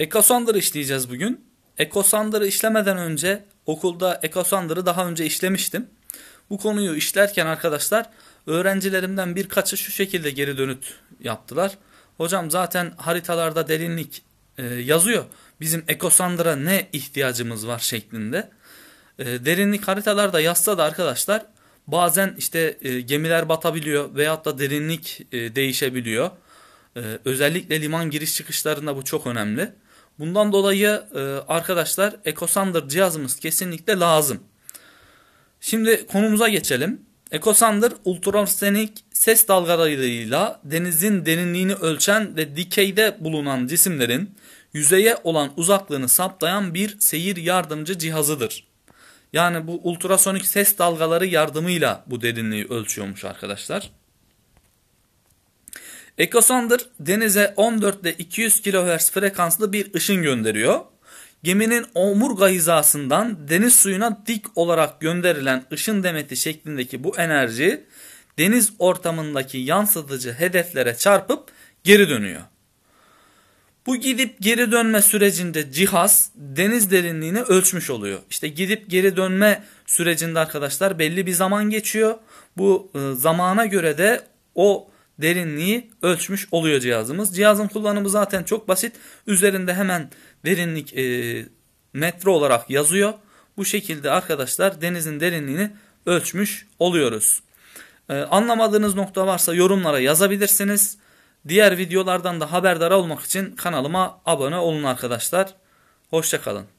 Ekosandr'ı işleyeceğiz bugün. Ekosandırı işlemeden önce okulda ekosandırı daha önce işlemiştim. Bu konuyu işlerken arkadaşlar öğrencilerimden birkaçı şu şekilde geri dönüt yaptılar. Hocam zaten haritalarda derinlik e, yazıyor. Bizim ekosandıra ne ihtiyacımız var şeklinde. E, derinlik haritalarda yazsa da arkadaşlar bazen işte e, gemiler batabiliyor veyahut da derinlik e, değişebiliyor. E, özellikle liman giriş çıkışlarında bu çok önemli. Bundan dolayı e, arkadaşlar EcoSander cihazımız kesinlikle lazım. Şimdi konumuza geçelim. EcoSander ultrasonik ses dalgalarıyla denizin derinliğini ölçen ve dikeyde bulunan cisimlerin yüzeye olan uzaklığını saptayan bir seyir yardımcı cihazıdır. Yani bu ultrasonik ses dalgaları yardımıyla bu derinliği ölçüyormuş arkadaşlar. Ekosonder denize 14 ile 200 kHz frekanslı bir ışın gönderiyor. Geminin omurga hizasından deniz suyuna dik olarak gönderilen ışın demeti şeklindeki bu enerji deniz ortamındaki yansıtıcı hedeflere çarpıp geri dönüyor. Bu gidip geri dönme sürecinde cihaz deniz derinliğini ölçmüş oluyor. İşte gidip geri dönme sürecinde arkadaşlar belli bir zaman geçiyor. Bu ıı, zamana göre de o derinliği ölçmüş oluyor cihazımız. Cihazın kullanımı zaten çok basit. Üzerinde hemen derinlik e, metre olarak yazıyor. Bu şekilde arkadaşlar denizin derinliğini ölçmüş oluyoruz. Ee, anlamadığınız nokta varsa yorumlara yazabilirsiniz. Diğer videolardan da haberdar olmak için kanalıma abone olun arkadaşlar. Hoşçakalın.